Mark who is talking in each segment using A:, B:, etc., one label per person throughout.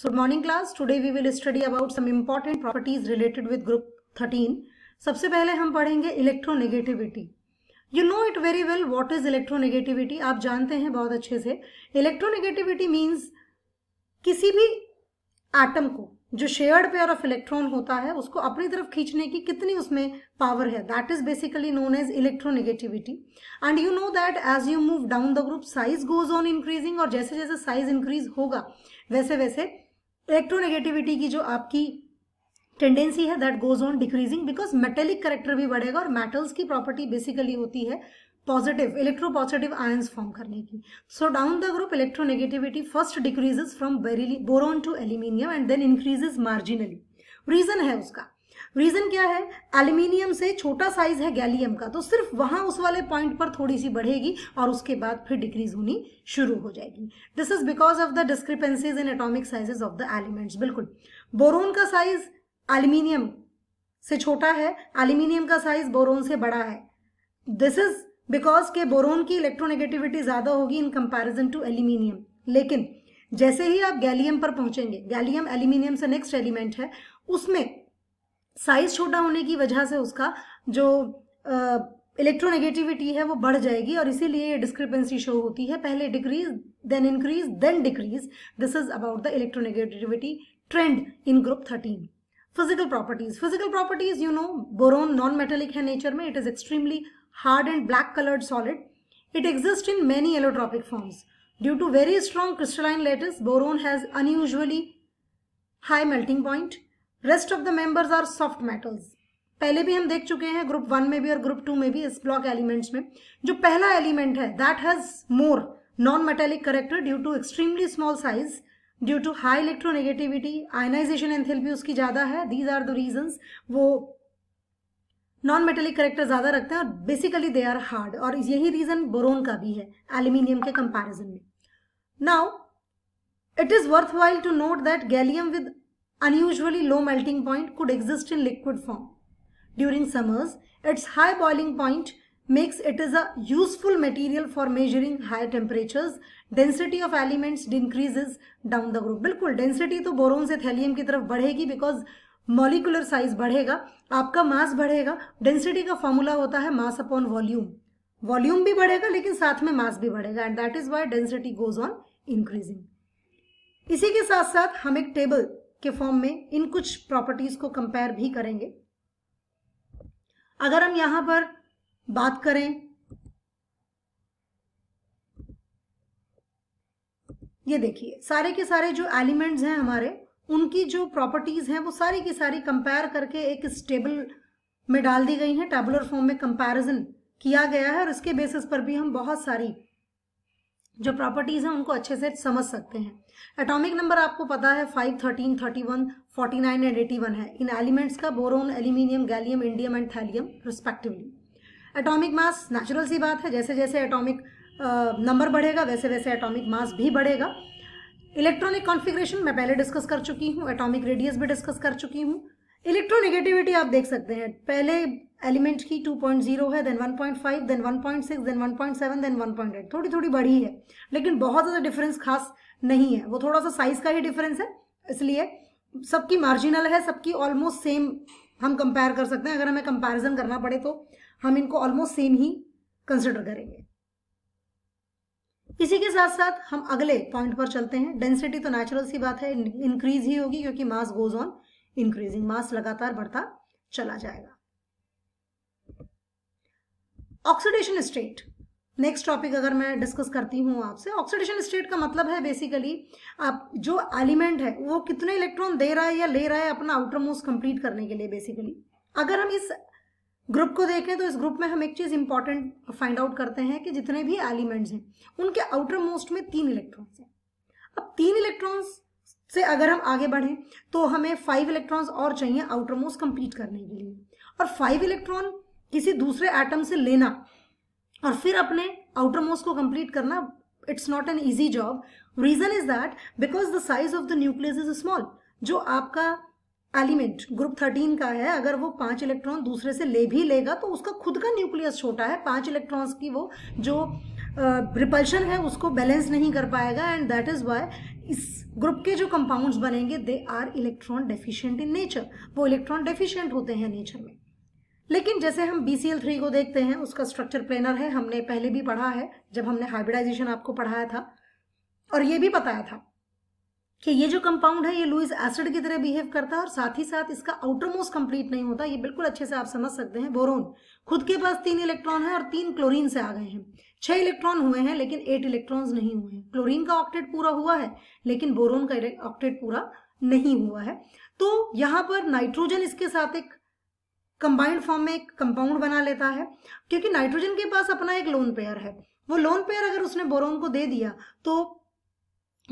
A: So morning class, today we will study about some important properties related with group 13. सबसे पहले हम पढ़ेंगे electronegativity you know it very well what is electronegativity आप जानते हैं बहुत अच्छे से इलेक्ट्रोनेगेटिविटी मीन्स किसी भी एटम को जो शेयर्ड पेयर ऑफ इलेक्ट्रॉन होता है उसको अपनी तरफ खींचने की कितनी उसमें पावर है that is basically known as electronegativity and you know that as you move down the group size goes on increasing और जैसे जैसे साइज इंक्रीज होगा वैसे वैसे इलेक्ट्रोनेगेटिविटी की जो आपकी टेंडेंसी है that goes on decreasing because metallic character भी बढ़ेगा और मेटल्स की प्रॉपर्टी बेसिकली होती है positive electropositive ions form करने की so down the group electronegativity first decreases from boron to aluminium and then increases marginally reason है उसका रीज़न क्या है एल्यूमिनियम से छोटा साइज है गैलियम का तो सिर्फ वहाँ उस वाले पॉइंट पर थोड़ी सी बढ़ेगी और उसके बाद फिर डिक्रीज होनी शुरू हो जाएगी this is because of the discrepancies in atomic sizes of the elements बिल्कुल बोरोन का साइज एल्यूमिनियम से छोटा है एल्यूमिनियम का साइज बोरोन से बड़ा है दिस इज बिकॉज के बोरोन की इलेक्ट्रोनेगेटिविटी ज़्यादा होगी इन कंपेरिजन टू एल्यूमिनियम लेकिन जैसे ही आप गैलियम पर पहुंचेंगे गैलियम एल्यूमिनियम से नेक्स्ट एलिमेंट है उसमें साइज छोटा होने की वजह से उसका जो इलेक्ट्रोनेगेटिविटी है वो बढ़ जाएगी और इसीलिए ये डिस्क्रिपेंसी शो होती है पहले decrease then increase then decrease this is about the electronegativity trend in group thirteen physical properties physical properties you know boron non metallic है नेचर में it is extremely hard and black coloured solid it exist in many allotropic forms due to very strong crystalline lattice boron has unusually high melting point rest of the members are soft metals पहले भी हम देख चुके हैं group one में भी और group two में भी इस ब्लॉक एलिमेंट्स में जो पहला एलिमेंट है that has more non metallic character due to extremely small size due to high electronegativity ionisation enthalpy उसकी ज़्यादा है दीज आर द रीजन वो नॉन मेटेलिक करेक्टर ज़्यादा रखते हैं और बेसिकली दे आर हार्ड और यही रीज़न बोरोन का भी है एल्यूमिनियम के कंपेरिजन में now it is worthwhile to note that gallium with unusually low melting point could exist in liquid form. During summers, its high boiling point makes it is a useful material for measuring high temperatures. Density of elements decreases down the group. bilkul density to boron se thallium ki taraf badhegi because molecular size बढ़ेगा आपका मास बढ़ेगा density का formula होता है mass upon volume volume भी बढ़ेगा लेकिन साथ में मास भी बढ़ेगा and that is why density goes on increasing इसी के साथ साथ हम एक टेबल के फॉर्म में इन कुछ प्रॉपर्टीज को कंपेयर भी करेंगे अगर हम यहां पर बात करें ये देखिए सारे के सारे जो एलिमेंट्स हैं हमारे उनकी जो प्रॉपर्टीज हैं वो सारी की सारी कंपेयर करके एक स्टेबल में डाल दी गई हैं टेबुलर फॉर्म में कंपैरिजन किया गया है और इसके बेसिस पर भी हम बहुत सारी जो प्रॉपर्टीज़ हैं उनको अच्छे से समझ सकते हैं एटॉमिक नंबर आपको पता है five thirteen thirty one forty nine and eighty one है इन एलिमेंट्स का boron aluminium gallium indium and thallium respectively atomic mass natural सी बात है जैसे जैसे एटॉमिक नंबर बढ़ेगा वैसे वैसे एटॉमिक मास भी बढ़ेगा इलेक्ट्रॉनिक कॉन्फ़िगरेशन मैं पहले डिस्कस कर चुकी हूँ एटॉमिक रेडियस भी डिस्कस कर चुकी हूँ इलेक्ट्रोनेगेटिविटी आप देख सकते हैं पहले एलिमेंट की 2.0 है देन 1.5 देन 1.6 देन 1.7 देन 1.8 थोड़ी थोड़ी बड़ी है लेकिन बहुत ज़्यादा डिफरेंस खास नहीं है वो थोड़ा सा साइज़ का ही डिफरेंस है इसलिए सबकी मार्जिनल है सबकी ऑलमोस्ट सेम हम कंपेयर कर सकते हैं अगर हमें कंपेरिजन करना पड़े तो हम इनको ऑलमोस्ट सेम ही कंसिडर करेंगे इसी के साथ साथ हम अगले पॉइंट पर चलते हैं डेंसिटी तो नेचुरल सी बात है इंक्रीज ही होगी क्योंकि mass goes on increasing mass लगातार बढ़ता चला जाएगा ऑक्सीडेशन स्टेट नेक्स्ट टॉपिक अगर मैं डिस्कस करती हूँ आपसे ऑक्सीडेशन स्टेट का मतलब है बेसिकली आप जो एलिमेंट है वो कितने इलेक्ट्रॉन दे रहा है या ले रहा है अपना आउटर मोस्ट कंप्लीट करने के लिए बेसिकली अगर हम इस ग्रुप को देखें तो इस ग्रुप में हम एक चीज़ इंपॉर्टेंट फाइंड आउट करते हैं कि जितने भी एलिमेंट्स हैं उनके आउटर मोस्ट में तीन इलेक्ट्रॉन्स हैं अब तीन इलेक्ट्रॉन्स से अगर हम आगे बढ़ें तो हमें फाइव इलेक्ट्रॉन्स और चाहिए आउटर मोस्ट कंप्लीट करने के लिए और फाइव इलेक्ट्रॉन किसी दूसरे एटम से लेना और फिर अपने आउटर मोस्ट को कंप्लीट करना it's not an easy job reason is that because the size of the nucleus is small जो आपका एलिमेंट ग्रुप थर्टीन का है अगर वो पांच इलेक्ट्रॉन दूसरे से ले भी लेगा तो उसका खुद का न्यूक्लियस छोटा है पांच इलेक्ट्रॉन्स की वो जो रिपल्शन uh, है उसको बैलेंस नहीं कर पाएगा एंड दैट इज वाई इस ग्रुप के जो कंपाउंड्स बनेंगे they are electron deficient in nature वो इलेक्ट्रॉन डेफिशिएंट होते हैं नेचर में लेकिन जैसे हम बी सी एल थ्री को देखते हैं उसका स्ट्रक्चर प्लेनर है हमने पहले भी पढ़ा है जब हमने हाइब्रिडाइजेशन आपको पढ़ाया था और ये भी बताया था कि ये जो कंपाउंड है ये लुइस एसिड की तरह बिहेव करता है और साथ ही साथ इसका आउटर मोस्ट कंप्लीट नहीं होता ये बिल्कुल अच्छे से आप समझ सकते हैं बोरोन खुद के पास तीन इलेक्ट्रॉन है और तीन क्लोरीन से आ गए हैं छह इलेक्ट्रॉन हुए हैं लेकिन एट इलेक्ट्रॉन्स नहीं हुए हैं क्लोरीन का ऑक्टेट पूरा हुआ है लेकिन बोरोन का ऑक्टेट पूरा नहीं हुआ है तो यहाँ पर नाइट्रोजन इसके साथ एक कंबाइंड फॉर्म में एक कंपाउंड बना लेता है क्योंकि नाइट्रोजन के पास अपना एक लोन पेयर है वो लोन पेयर अगर उसने बोरोन को दे दिया तो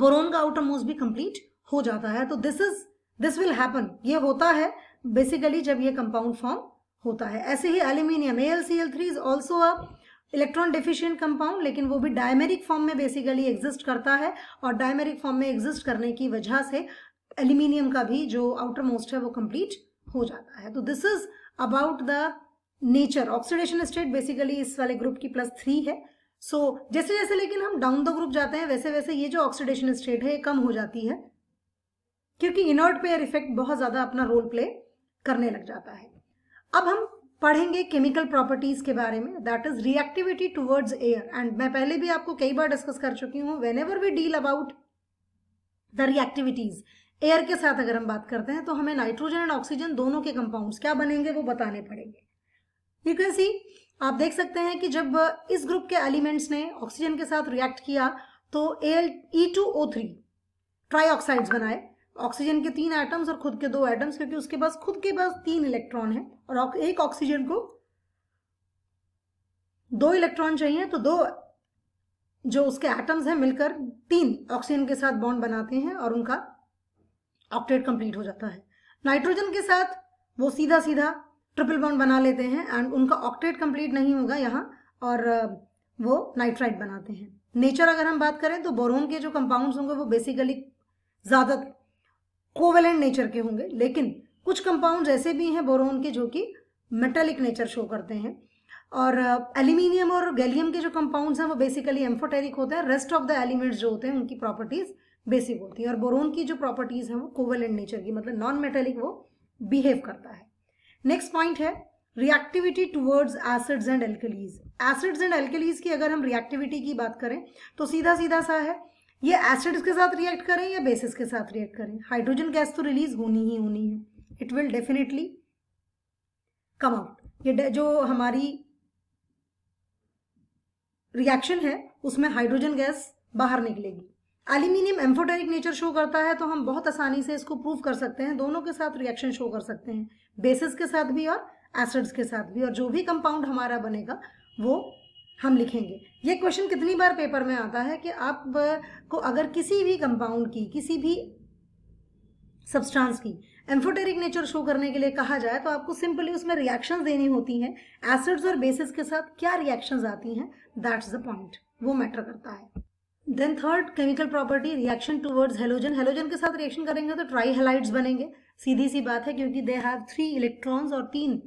A: बोरोन का आउटर मोस्ट भी कंप्लीट हो जाता है तो this is this will happen ये होता है बेसिकली जब ये कंपाउंड फॉर्म होता है ऐसे ही aluminium A L C L three is also a electron deficient compound लेकिन वो भी डायमेरिक फॉर्म में बेसिकली एग्जिस्ट करता है और डायमेरिक फॉर्म में एग्जिस्ट करने की वजह से एल्यूमिनियम का भी जो आउटर मोस्ट है वो कंप्लीट हो जाता है तो this is about the nature oxidation state basically इस वाले ग्रुप की प्लस थ्री है सो so, जैसे जैसे लेकिन हम डाउन द ग्रुप जाते हैं वैसे वैसे ये जो ऑक्सीडेशन स्टेट है ये कम हो जाती है क्योंकि इनर्ट पेयर इफेक्ट बहुत ज़्यादा अपना रोल प्ले करने लग जाता है अब हम पढ़ेंगे केमिकल प्रॉपर्टीज़ के बारे में that is reactivity towards air and मैं पहले भी आपको कई बार डिस्कस कर चुकी हूँ whenever we deal about the reactivities air के साथ अगर हम बात करते हैं तो हमें नाइट्रोजन एंड ऑक्सीजन दोनों के कंपाउंड्स क्या बनेंगे वो बताने पड़ेंगे यू कैन सी आप देख सकते हैं कि जब इस ग्रुप के एलिमेंट्स ने ऑक्सीजन के साथ रिएक्ट किया तो L E two O three trioxides बनाए ऑक्सीजन के तीन एटम्स और खुद के दो एटम्स क्योंकि उसके पास खुद के पास तीन इलेक्ट्रॉन है और एक ऑक्सीजन को दो इलेक्ट्रॉन चाहिए तो दो जो उसके एटम्स हैं मिलकर तीन ऑक्सीजन के साथ बॉन्ड बनाते हैं और उनका ऑक्टेट कंप्लीट हो जाता है नाइट्रोजन के साथ वो सीधा सीधा ट्रिपल बॉन्ड बना लेते हैं एंड उनका ऑक्टेट कंप्लीट नहीं होगा यहाँ और वो नाइट्राइट बनाते हैं नेचर अगर हम बात करें तो बोरोन के जो कंपाउंड्स होंगे वो बेसिकली ज़्यादा कोवेलेंट नेचर के होंगे लेकिन कुछ कंपाउंड्स ऐसे भी हैं बोरोन के जो कि मेटेलिक नेचर शो करते हैं और एल्यूमिनियम और गैलियम के जो कंपाउंड्स हैं वो बेसिकली एम्फोटेरिक होते हैं रेस्ट ऑफ द एलिमेंट्स जो होते हैं उनकी प्रॉपर्टीज़ बेसिक होती है और बोरोन की जो प्रॉपर्टीज़ हैं वो कोवेलेंट नेचर की मतलब नॉन मेटेलिक वो बिहेव करता है नेक्स्ट पॉइंट है reactivity towards acids and alkalis acids and alkalis की अगर हम रिएक्टिविटी की बात करें तो सीधा सीधा सा है ये एसिड्स के साथ रिएक्ट करें या बेसिस के साथ रिएक्ट करें हाइड्रोजन गैस तो रिलीज होनी ही होनी है it will definitely come out ये जो हमारी रिएक्शन है उसमें हाइड्रोजन गैस बाहर निकलेगी एल्यूमिनियम एम्फोटेरिक नेचर शो करता है तो हम बहुत आसानी से इसको प्रूव कर सकते हैं दोनों के साथ रिएक्शन शो कर सकते हैं बेसिस के साथ भी और एसिड्स के साथ भी और जो भी कंपाउंड हमारा बनेगा वो हम लिखेंगे ये क्वेश्चन कितनी बार पेपर में आता है कि आप को अगर किसी भी कंपाउंड की किसी भी सब्सटेंस की एम्फोटेरिक नेचर शो करने के लिए कहा जाए तो आपको सिंपली उसमें रिएक्शन देनी होती हैं एसिड्स और बेसिस के साथ क्या रिएक्शन आती हैं दैट्स द पॉइंट वो मैटर करता है then third chemical property reaction towards halogen halogen के साथ रिएक्शन करेंगे तो ट्राई हेलाइड्स बनेंगे सीधी सी बात है क्योंकि दे हैव थ्री इलेक्ट्रॉन्स और तीन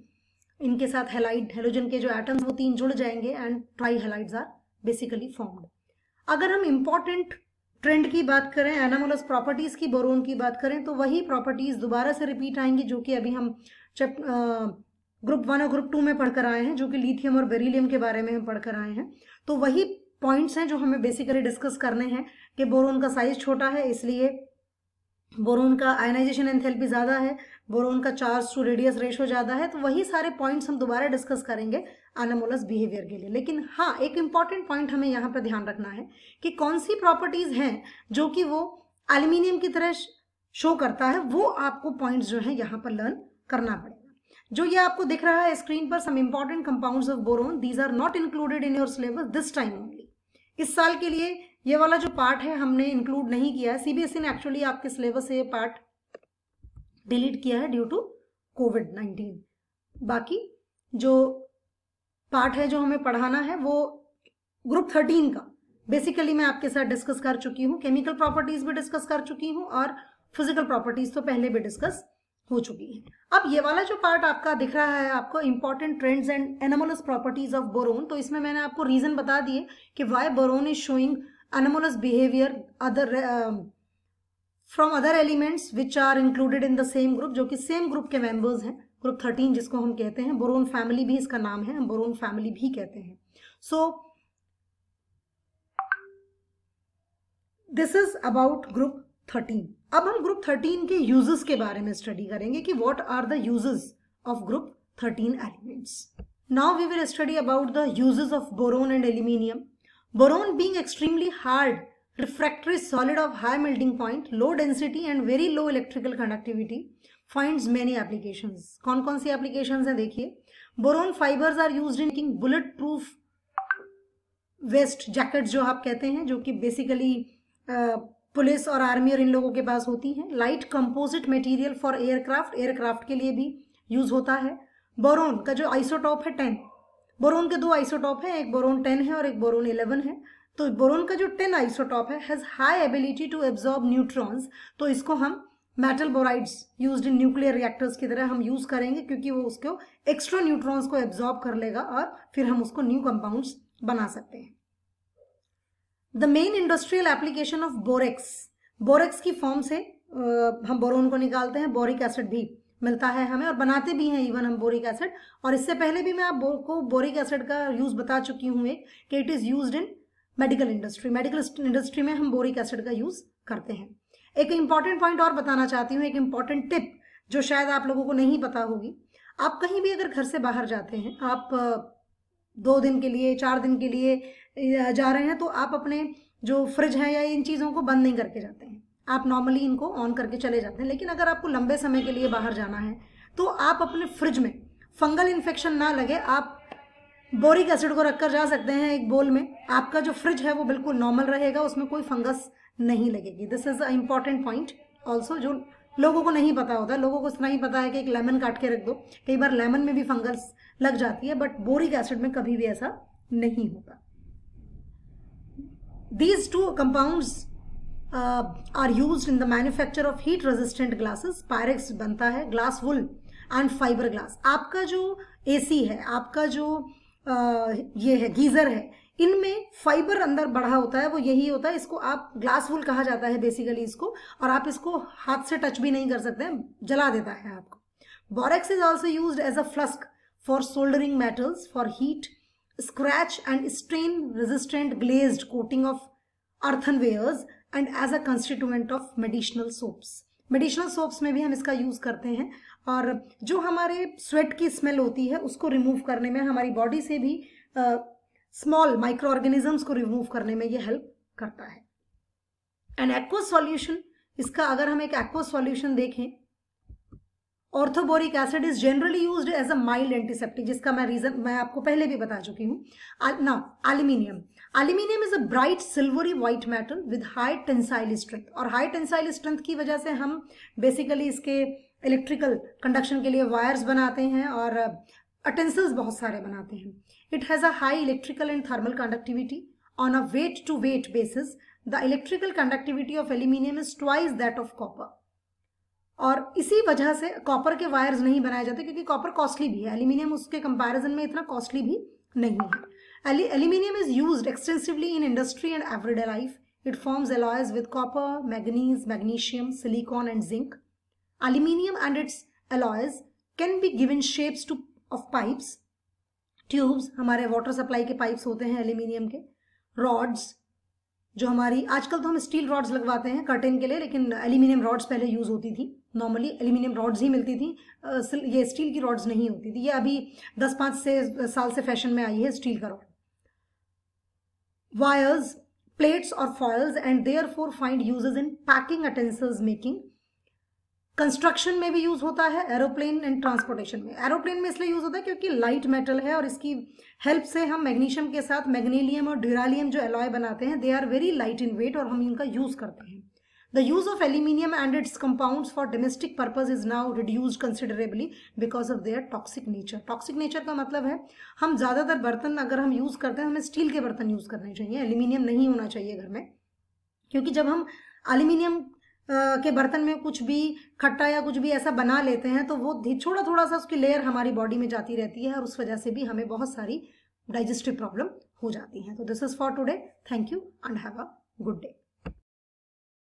A: इनके साथ हेलाइड हेलोजन के जो एटम्स वो तीन जुड़ जाएंगे and trihalides are basically formed अगर हम इम्पॉर्टेंट ट्रेंड की बात करें एनामोलस प्रॉपर्टीज़ की बोरोन की बात करें तो वही प्रॉपर्टीज़ दोबारा से रिपीट आएंगी जो कि अभी हम चैप ग्रुप वन और ग्रुप टू में पढ़कर आए हैं जो कि लिथियम और बेरिलियम के बारे में हम पढ़कर आए हैं तो वही पॉइंट्स हैं जो हमें बेसिकली डिस्कस करने हैं कि बोरोन का साइज छोटा है इसलिए बोरोन का आयनाइजेशन एंथेल्पी ज़्यादा है बोरोन का चार्ज टू रेडियस रेशो ज़्यादा है तो वही सारे पॉइंट्स हम दोबारा डिस्कस करेंगे एनामोलस बिहेवियर के लिए लेकिन हाँ एक इम्पॉर्टेंट पॉइंट हमें यहाँ पर ध्यान रखना है कि कौन सी प्रॉपर्टीज़ हैं जो कि वो एल्यूमिनियम की तरह शो करता है वो आपको पॉइंट्स जो है यहाँ पर लर्न करना पड़ेगा जो ये आपको दिख रहा है स्क्रीन पर some important compounds of boron these are not included in your syllabus this time इस साल के लिए ये वाला जो पार्ट है हमने इंक्लूड नहीं किया है सीबीएसई e ने एक्चुअली आपके सिलेबस से ये पार्ट डिलीट किया है ड्यू टू कोविड नाइन्टीन बाकी जो पार्ट है जो हमें पढ़ाना है वो ग्रुप थर्टीन का बेसिकली मैं आपके साथ डिस्कस कर चुकी हूँ केमिकल प्रॉपर्टीज भी डिस्कस कर चुकी हूँ और फिजिकल प्रॉपर्टीज तो पहले भी डिस्कस हो चुकी है अब ये वाला जो पार्ट आपका दिख रहा है आपको important trends and anomalous properties of boron तो इसमें मैंने आपको रीजन बता दिए कि why boron is showing anomalous behaviour other from other elements which are included in the same group जो कि सेम ग्रुप के मेंबर्स हैं ग्रुप थर्टीन जिसको हम कहते हैं बोरोन फैमिली भी इसका नाम है हम बोरोन फैमिली भी कहते हैं so this is about group thirteen अब हम ग्रुप थर्टीन के यूजेस के बारे में स्टडी करेंगे कि what are the uses of group thirteen elements now we will study about the uses of boron and aluminium boron being extremely hard refractory solid of high melting point low density and very low electrical conductivity finds many application कौन कौन सी application है देखिए boron fibres are use in making bulletproof vest jacket जो आप कहते हैं जो कि बेसिकली पुलिस और आर्मी और इन लोगों के पास होती हैं light composite material for aircraft aircraft के लिए भी यूज होता है बोरोन का जो आइसोटॉप है टेन बोरोन के दो आइसोटॉप हैं एक बोरोन टेन है और एक बोरोन इलेवन है तो बोरोन का जो टेन आइसोटॉप है has high ability to absorb neutrons तो इसको हम metal borides use in nuclear reactors की तरह हम यूज़ करेंगे क्योंकि वो उसको एक्स्ट्रा न्यूट्रॉन्स को एब्जॉर्ब कर लेगा और फिर हम उसको न्यू कंपाउंड्स बना सकते हैं the main industrial application of borax borax की फॉर्म से हम बोरोन को निकालते हैं बोरिक एसिड भी मिलता है हमें और बनाते भी हैं इवन हम बोरिक एसिड और इससे पहले भी मैं आप बो, को बोरिक एसिड का यूज़ बता चुकी हूँ एक कि it is use in medical industry medical industry में हम बोरिक एसिड का यूज़ करते हैं एक इंपॉर्टेंट पॉइंट और बताना चाहती हूँ एक इम्पॉर्टेंट टिप जो शायद आप लोगों को नहीं पता होगी आप कहीं भी अगर घर से बाहर जाते हैं आप दो दिन के लिए चार दिन के लिए जा रहे हैं तो आप अपने जो फ्रिज है या इन चीज़ों को बंद नहीं करके जाते हैं आप नॉर्मली इनको ऑन करके चले जाते हैं लेकिन अगर आपको लंबे समय के लिए बाहर जाना है तो आप अपने फ्रिज में फंगल इन्फेक्शन ना लगे आप बोरिक एसिड को रखकर जा सकते हैं एक बोल में आपका जो फ्रिज है वो बिल्कुल नॉर्मल रहेगा उसमें कोई फंगस नहीं लगेगी this is a important point also जो लोगों को नहीं पता होता लोगों को इतना ही पता है कि एक लेमन काट के रख दो कई बार लेमन में भी फंगस लग जाती है बट बोरिक एसिड में कभी भी ऐसा नहीं होता These two compounds uh, are used in the manufacture of heat resistant glasses. Pyrex बनता है glass wool and fiber glass. आपका जो AC है आपका जो uh, ये है गीज़र है इनमें फाइबर अंदर बढ़ा होता है वो यही होता है इसको आप ग्लास वुल कहा जाता है बेसिकली इसको और आप इसको हाथ से टच भी नहीं कर सकते जला देता है आपको borax is also use as a flux for soldering metals for heat scratch and stain resistant glazed coating of earthenwares and as a constituent of medicinal soaps medicinal soaps में भी हम इसका यूज़ करते हैं और जो हमारे स्वेट की स्मेल होती है उसको रिमूव करने में हमारी बॉडी से भी स्मॉल माइक्रो ऑर्गेनिजम्स को रिमूव करने में ये हेल्प करता है एंड एक्वा सॉल्यूशन इसका अगर हम एक एक्वा सॉल्यूशन देखें orthoboric acid is generally use as a mild antiseptic जिसका मैं रीजन मैं आपको पहले भी बता चुकी हूँ ना aluminium aluminium is a bright silvery white metal with high tensile strength और हाई टेंसाइल स्ट्रेंथ की वजह से हम बेसिकली इसके इलेक्ट्रिकल कंडक्शन के लिए वायर्स बनाते हैं और अटेंसल्स uh, बहुत सारे बनाते हैं it has a high electrical and thermal conductivity on a weight to weight basis the electrical conductivity of aluminium is twice that of copper और इसी वजह से कॉपर के वायर्स नहीं बनाए जाते क्योंकि कॉपर कॉस्टली भी है एल्यूमिनियम उसके कंपैरिजन में इतना कॉस्टली भी नहीं है aluminium is use extensively in industry and everyday life it forms alloys with copper manganese magnesium silicon and zinc aluminium and its alloys can be give in shapes to of pipes tubes हमारे water supply के pipes होते हैं aluminium के rods जो हमारी आजकल तो हम स्टील रॉड्स लगवाते हैं कर्टेन के लिए लेकिन एल्यूमिनियम रॉड्स पहले यूज होती थी नॉर्मली एल्यूमिनियम रॉड्स ही मिलती थी ये स्टील की रॉड्स नहीं होती थी ये अभी दस पाँच से साल से फैशन में आई है स्टील का रॉड वायर्स प्लेट्स और foils and therefore find uses in packing utensils making construction में भी यूज होता है एरोप्लेन एंड ट्रांसपोर्टेशन में एरोप्लेन में इसलिए यूज होता है क्योंकि लाइट मेटल है और इसकी हेल्प से हम मैग्नीशियम के साथ मैग्नीलियम और ड्यूरालियम जो एलॉय बनाते हैं they are very light in weight और हम इनका यूज करते हैं the use of aluminium and its compound for domestic purpose is now reduce considerably because of their toxic nature toxic nature का मतलब है हम ज़्यादातर बर्तन अगर हम यूज़ करते हैं हमें स्टील के बर्तन यूज़ करने चाहिए एल्यूमिनियम नहीं होना चाहिए घर में क्योंकि जब हम एल्यूमिनियम के बर्तन में कुछ भी खट्टा या कुछ भी ऐसा बना लेते हैं तो वो थोड़ा थोड़ा सा उसकी लेयर हमारी बॉडी में जाती रहती है और उस वजह से भी हमें बहुत सारी डाइजेस्टिव प्रॉब्लम हो जाती हैं तो this is for today thank you and have a good day